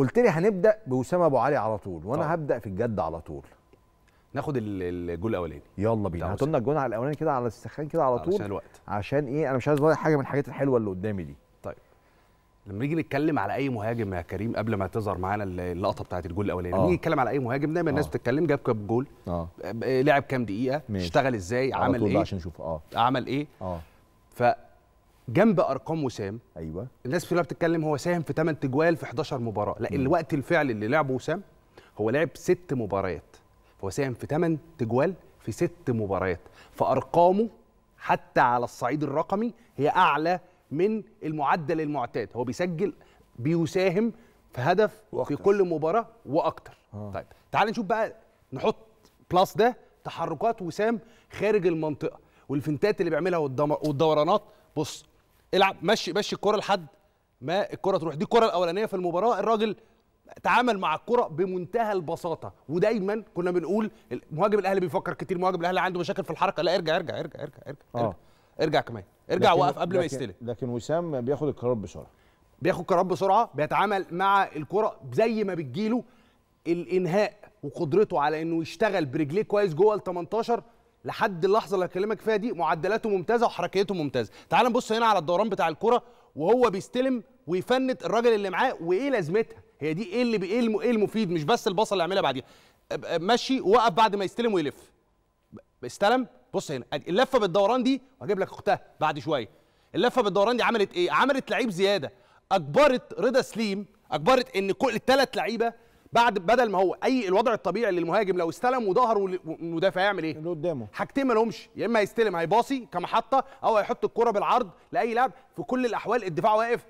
قلت لي هنبدا بوسام ابو علي على طول وانا طبعا. هبدا في الجد على طول ناخد الجول الاولاني يلا بينا هاتوا لنا الجول على الاولاني كده على السخان كده على طول عشان الوقت عشان ايه انا مش عايز اضيع حاجه من الحاجات الحلوه اللي قدامي دي طيب لما نيجي نتكلم على اي مهاجم يا كريم قبل ما تظهر معانا اللقطه بتاعه الجول الاولاني آه. نيجي نتكلم على اي مهاجم دايما الناس آه. بتتكلم جاب كام جول آه. آه. لعب كام دقيقه ماشي. اشتغل ازاي عمل ايه عشان نشوف اه عمل ايه اه جنب ارقام وسام ايوه الناس كلها بتتكلم هو ساهم في 8 تجوال في 11 مباراه لا الوقت الفعلي اللي لعبه وسام هو لعب ست مباريات فهو ساهم في 8 تجوال في ست مباريات فارقامه حتى على الصعيد الرقمي هي اعلى من المعدل المعتاد هو بيسجل بيساهم في هدف وأكتر. في كل مباراه واكتر آه. طيب تعال نشوف بقى نحط بلس ده تحركات وسام خارج المنطقه والفنتات اللي بيعملها والدورانات بص العب مشي مشي الكره لحد ما الكره تروح دي الكره الاولانيه في المباراه الراجل تعامل مع الكره بمنتهى البساطه ودايما كنا بنقول مهاجم الاهلي بيفكر كتير مهاجم الاهلي عنده مشاكل في الحركه لا ارجع ارجع ارجع ارجع ارجع, آه. ارجع, ارجع كمان ارجع وقف قبل ما يستلم لكن وسام بياخد القرار بسرعه بياخد قرار بسرعه بيتعامل مع الكره زي ما بتجيله الانهاء وقدرته على انه يشتغل برجليه كويس جوه ال 18 لحد اللحظه اللي هكلمك فيها دي معدلاته ممتازه وحركيته ممتازه تعال نبص هنا على الدوران بتاع الكره وهو بيستلم ويفنت الراجل اللي معاه وايه لازمتها هي دي ايه اللي إيه, ايه المفيد مش بس الباصه اللي يعملها بعديها ماشي وقف بعد ما يستلم ويلف استلم بص هنا اللفه بالدوران دي وهجيب لك اختها بعد شويه اللفه بالدوران دي عملت ايه عملت لعيب زياده اجبرت رضا سليم اجبرت ان كل الثلاث لعيبه بعد بدل ما هو اي الوضع الطبيعي للمهاجم لو استلم وظهر والمدافع يعمل ايه؟ اللي قدامه حاجتين ما لهمش يا اما هيستلم هيباصي كمحطه او هيحط الكره بالعرض لاي لاعب في كل الاحوال الدفاع واقف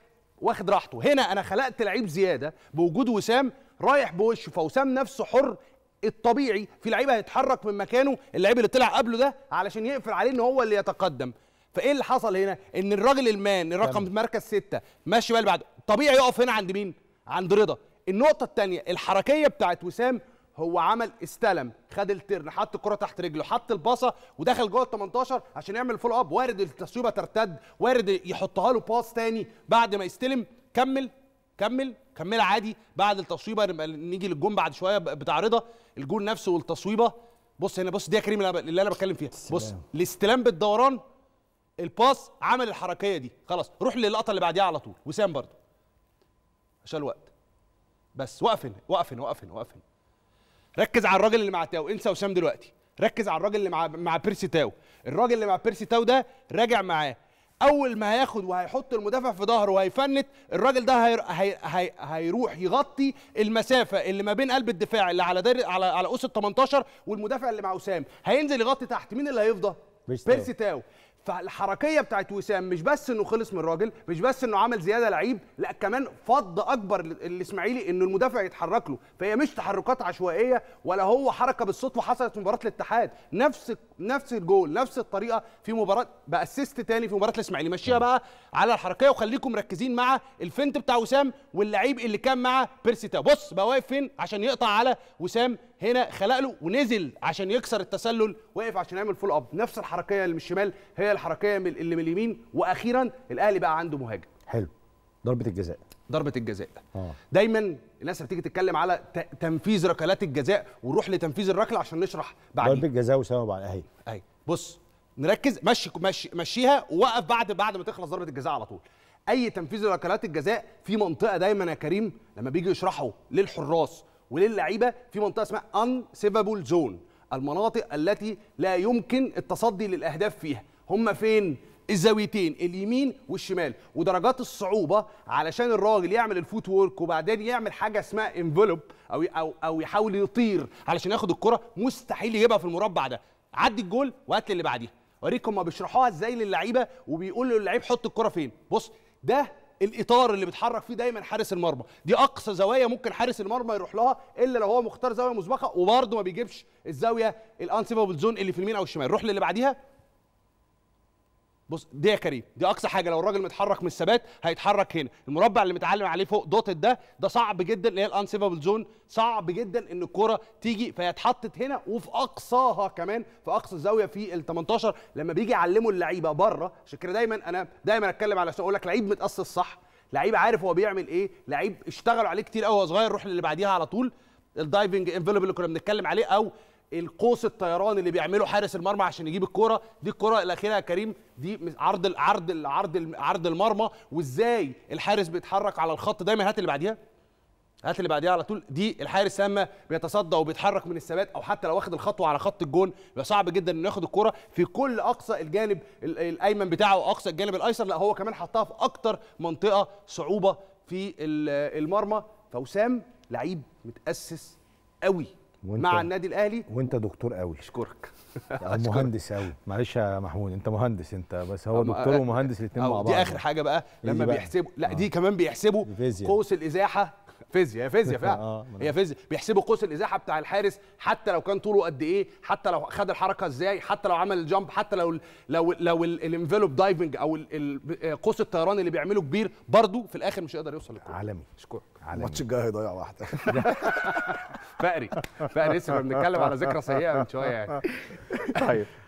واخد راحته هنا انا خلقت لعيب زياده بوجود وسام رايح بوشه فوسام نفسه حر الطبيعي في لعيبه هيتحرك من مكانه اللعيب اللي طلع قبله ده علشان يقفل عليه ان هو اللي يتقدم فايه اللي حصل هنا ان الراجل المان الرقم مركز ستة ماشي بقى بعده طبيعي يقف هنا عند مين عند رضا النقطه الثانيه الحركيه بتاعت وسام هو عمل استلم خد الترن حط الكره تحت رجله حط الباصه ودخل جوه ال 18 عشان يعمل فول اب وارد التسويبه ترتد وارد يحطها له باص تاني بعد ما يستلم كمل كمل كملها عادي بعد التصويبه نيجي للجون بعد شويه بتاع رضا الجون نفسه والتصويبه بص هنا بص دي يا كريم اللي انا بتكلم فيها بص الاستلام بالدوران الباص عمل الحركيه دي خلاص روح للقطه اللي بعديها على طول وسام برضه عشان الوقت بس وقفن وقفن وقفن وقفن ركز على الراجل اللي مع تاو انسى وسام دلوقتي ركز على الراجل اللي مع مع بيرسي تاو الراجل اللي مع بيرسي تاو ده راجع معاه اول ما هياخد وهيحط المدافع في ظهره وهيفنت الراجل ده هي... هي... هي... هيروح يغطي المسافه اللي ما بين قلب الدفاع اللي على دار... على على اوس ال 18 والمدافع اللي مع وسام هينزل يغطي تحت مين اللي هيفضى بيرسي تاو فالحركيه بتاعت وسام مش بس انه خلص من الراجل مش بس انه عمل زياده لعيب لا كمان فض اكبر الاسماعيلي انه المدافع يتحرك له فهي مش تحركات عشوائيه ولا هو حركه بالصدفه حصلت في مباراه الاتحاد نفس نفس الجول نفس الطريقه في مباراه باسيست تاني في مباراه الاسماعيلي مشيها بقى على الحركيه وخليكم مركزين مع الفنت بتاع وسام واللعيب اللي كان مع بيرسي تاو بص بقى واقف فين عشان يقطع على وسام هنا خلق له ونزل عشان يكسر التسلل وقف عشان يعمل فول اب نفس الحركيه اللي من الشمال هي الحركيه اللي من اليمين واخيرا الاهلي بقى عنده مهاجم حلو ضربه الجزاء ضربه الجزاء آه. دايما الناس بتيجي تتكلم على تنفيذ ركلات الجزاء ونروح لتنفيذ الركله عشان نشرح بعدين ضربه الجزاء وسام ابو علاء اهي بص نركز مشي مشي مشيها ووقف بعد بعد ما تخلص ضربه الجزاء على طول اي تنفيذ ركلات الجزاء في منطقه دايما يا كريم لما بيجي يشرحه للحراس وللعيبه في منطقه اسمها ان سيفابل زون المناطق التي لا يمكن التصدي للاهداف فيها هم فين الزاويتين اليمين والشمال ودرجات الصعوبه علشان الراجل يعمل الفوت وورك وبعدين يعمل حاجه اسمها انفلوب او او او يحاول يطير علشان ياخد الكره مستحيل يجيبها في المربع ده عدي الجول وهات اللي بعديها اوريكم ما بيشرحوها ازاي للعيبه وبيقولوا للعيب حط الكره فين بص ده الاطار اللي بيتحرك فيه دايما حارس المرمى دي اقصى زوايا ممكن حارس المرمى يروح لها الا لو هو مختار زاويه مسبقه وبرده ما بيجيبش الزاويه الانسيبل زون اللي في اليمين او الشمال روح للي بعديها بص دي يا كريم دي اقصى حاجه لو الراجل متحرك من الثبات هيتحرك هنا المربع اللي متعلم عليه فوق دوتد ده ده صعب جدا اللي هي الانسيفابل زون صعب جدا ان الكره تيجي فيتحطت هنا وفي اقصاها كمان في اقصى زاويه في ال 18 لما بيجي يعلموا اللعيبه بره عشان كده دايما انا دايما اتكلم على اقول لك لعيب متاسس صح لعيب عارف هو بيعمل ايه لعيب اشتغلوا عليه كتير قوي وهو صغير روح للي بعديها على طول الدايفنج انفيلبل اللي كنا بنتكلم عليه او القوس الطيران اللي بيعمله حارس المرمى عشان يجيب الكوره دي الكوره الاخيره يا كريم دي عرض العرض عرض عرض عرض المرمى وازاي الحارس بيتحرك على الخط دايما هات اللي بعديها هات اللي بعديها على طول دي الحارس لما بيتصدى وبيتحرك من الثبات او حتى لو واخد الخطوه على خط الجون بيبقى صعب جدا انه ياخد الكره في كل اقصى الجانب الايمن بتاعه واقصى الجانب الايسر لا هو كمان حطها في اكتر منطقه صعوبه في المرمى فوسام لعيب متاسس قوي وانت مع النادي الاهلي وانت دكتور قوي اشكرك مهندس قوي معلش يا محمود انت مهندس انت بس هو دكتور أه، ومهندس الاثنين مع بعض دي اخر حاجه بقى لما بيحسبوا لا دي آه. كمان بيحسبوا قوس الازاحه فيزياء هي فيزياء آه، فعلا آه، هي فيزياء بيحسبوا قوس الازاحه بتاع الحارس حتى لو كان طوله قد ايه حتى لو خد الحركه ازاي حتى لو عمل الجامب حتى لو لو لو الانفلوب دايفنج او آه، قوس الطيران اللي بيعمله كبير برضه في الاخر مش هيقدر يوصل للكوره عالمي اشكرك عالمي الماتش الجاي هيضيع واحده فقري فقري لسه بنتكلم على ذكرى سيئه من شويه يعني طيب